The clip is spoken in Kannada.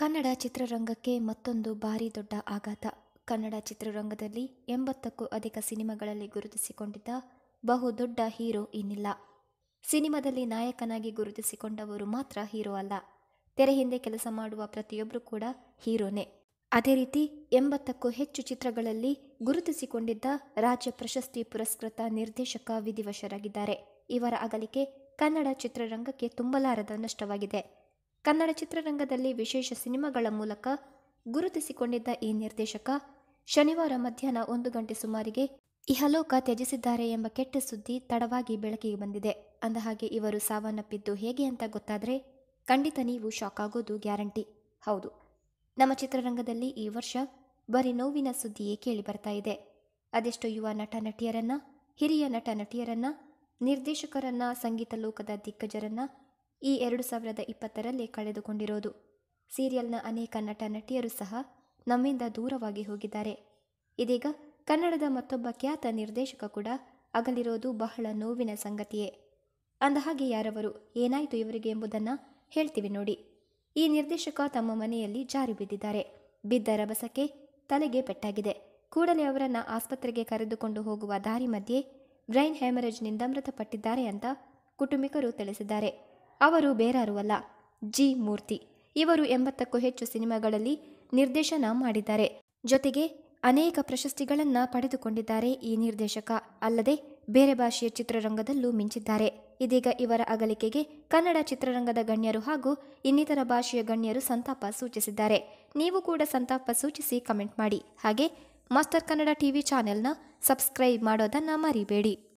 ಕನ್ನಡ ಚಿತ್ರರಂಗಕ್ಕೆ ಮತ್ತೊಂದು ಭಾರಿ ದೊಡ್ಡ ಆಘಾತ ಕನ್ನಡ ಚಿತ್ರರಂಗದಲ್ಲಿ ಎಂಬತ್ತಕ್ಕೂ ಅಧಿಕ ಸಿನಿಮಾಗಳಲ್ಲಿ ಗುರುತಿಸಿಕೊಂಡಿದ್ದ ಬಹುದೊಡ್ಡ ಹೀರೋ ಇನ್ನಿಲ್ಲ ಸಿನಿಮಾದಲ್ಲಿ ನಾಯಕನಾಗಿ ಗುರುತಿಸಿಕೊಂಡವರು ಮಾತ್ರ ಹೀರೋ ಅಲ್ಲ ತೆರೆ ಹಿಂದೆ ಕೆಲಸ ಮಾಡುವ ಪ್ರತಿಯೊಬ್ಬರೂ ಕೂಡ ಹೀರೋನೇ ಅದೇ ರೀತಿ ಎಂಬತ್ತಕ್ಕೂ ಹೆಚ್ಚು ಚಿತ್ರಗಳಲ್ಲಿ ಗುರುತಿಸಿಕೊಂಡಿದ್ದ ರಾಜ್ಯ ಪ್ರಶಸ್ತಿ ಪುರಸ್ಕೃತ ನಿರ್ದೇಶಕ ವಿಧಿವಶರಾಗಿದ್ದಾರೆ ಇವರ ಅಗಲಿಕೆ ಕನ್ನಡ ಚಿತ್ರರಂಗಕ್ಕೆ ತುಂಬಲಾರದ ನಷ್ಟವಾಗಿದೆ ಕನ್ನಡ ಚಿತ್ರರಂಗದಲ್ಲಿ ವಿಶೇಷ ಸಿನಿಮಾಗಳ ಮೂಲಕ ಗುರುತಿಸಿಕೊಂಡಿದ್ದ ಈ ನಿರ್ದೇಶಕ ಶನಿವಾರ ಮಧ್ಯಾಹ್ನ ಒಂದು ಗಂಟೆ ಸುಮಾರಿಗೆ ಇಹಲೋಕ ತ್ಯಜಿಸಿದ್ದಾರೆ ಎಂಬ ಕೆಟ್ಟ ಸುದ್ದಿ ತಡವಾಗಿ ಬೆಳಕಿಗೆ ಬಂದಿದೆ ಅಂದಹಾಗೆ ಇವರು ಸಾವನ್ನಪ್ಪಿದ್ದು ಹೇಗೆ ಅಂತ ಗೊತ್ತಾದರೆ ಖಂಡಿತ ನೀವು ಶಾಕ್ ಆಗೋದು ಗ್ಯಾರಂಟಿ ಹೌದು ನಮ್ಮ ಚಿತ್ರರಂಗದಲ್ಲಿ ಈ ವರ್ಷ ಬರೀ ನೋವಿನ ಸುದ್ದಿಯೇ ಕೇಳಿ ಬರ್ತಾ ಇದೆ ಅದೆಷ್ಟೋ ಯುವ ನಟ ನಟಿಯರನ್ನ ಹಿರಿಯ ನಟ ನಟಿಯರನ್ನ ನಿರ್ದೇಶಕರನ್ನ ಸಂಗೀತ ಲೋಕದ ದಿಗ್ಗಜರನ್ನ ಈ ಎರಡು ಸಾವಿರದ ಇಪ್ಪತ್ತರಲ್ಲಿ ಕಳೆದುಕೊಂಡಿರೋದು ಸೀರಿಯಲ್ನ ಅನೇಕ ನಟ ನಟಿಯರು ಸಹ ನಮ್ಮಿಂದ ದೂರವಾಗಿ ಹೋಗಿದ್ದಾರೆ ಇದೀಗ ಕನ್ನಡದ ಮತ್ತೊಬ್ಬ ಖ್ಯಾತ ನಿರ್ದೇಶಕ ಕೂಡ ಅಗಲಿರೋದು ಬಹಳ ನೋವಿನ ಸಂಗತಿಯೇ ಅಂದಹಾಗೆ ಯಾರವರು ಏನಾಯಿತು ಇವರಿಗೆ ಎಂಬುದನ್ನು ಹೇಳ್ತೀವಿ ನೋಡಿ ಈ ನಿರ್ದೇಶಕ ತಮ್ಮ ಮನೆಯಲ್ಲಿ ಜಾರಿ ಬಿದ್ದಿದ್ದಾರೆ ಬಿದ್ದ ರಭಸಕ್ಕೆ ತಲೆಗೆ ಪೆಟ್ಟಾಗಿದೆ ಕೂಡಲೇ ಅವರನ್ನು ಆಸ್ಪತ್ರೆಗೆ ಕರೆದುಕೊಂಡು ಹೋಗುವ ದಾರಿ ಮಧ್ಯೆ ಬ್ರೈನ್ ಹ್ಯಾಮರೇಜ್ನಿಂದ ಮೃತಪಟ್ಟಿದ್ದಾರೆ ಅಂತ ಕುಟುಂಬಿಕರು ತಿಳಿಸಿದ್ದಾರೆ ಅವರು ಬೇರಾರು ಅಲ್ಲ ಜಿ ಮೂರ್ತಿ ಇವರು ಎಂಬತ್ತಕ್ಕೂ ಹೆಚ್ಚು ಸಿನಿಮಾಗಳಲ್ಲಿ ನಿರ್ದೇಶನ ಮಾಡಿದ್ದಾರೆ ಜೊತೆಗೆ ಅನೇಕ ಪ್ರಶಸ್ತಿಗಳನ್ನು ಪಡೆದುಕೊಂಡಿದ್ದಾರೆ ಈ ನಿರ್ದೇಶಕ ಅಲ್ಲದೆ ಬೇರೆ ಭಾಷೆಯ ಚಿತ್ರರಂಗದಲ್ಲೂ ಮಿಂಚಿದ್ದಾರೆ ಇದೀಗ ಇವರ ಅಗಲಿಕೆಗೆ ಕನ್ನಡ ಚಿತ್ರರಂಗದ ಗಣ್ಯರು ಹಾಗೂ ಇನ್ನಿತರ ಭಾಷೆಯ ಗಣ್ಯರು ಸಂತಾಪ ಸೂಚಿಸಿದ್ದಾರೆ ನೀವು ಕೂಡ ಸಂತಾಪ ಸೂಚಿಸಿ ಕಮೆಂಟ್ ಮಾಡಿ ಹಾಗೆ ಮಾಸ್ಟರ್ ಕನ್ನಡ ಟಿವಿ ಚಾನೆಲ್ನ ಸಬ್ಸ್ಕ್ರೈಬ್ ಮಾಡೋದನ್ನು ಮರಿಬೇಡಿ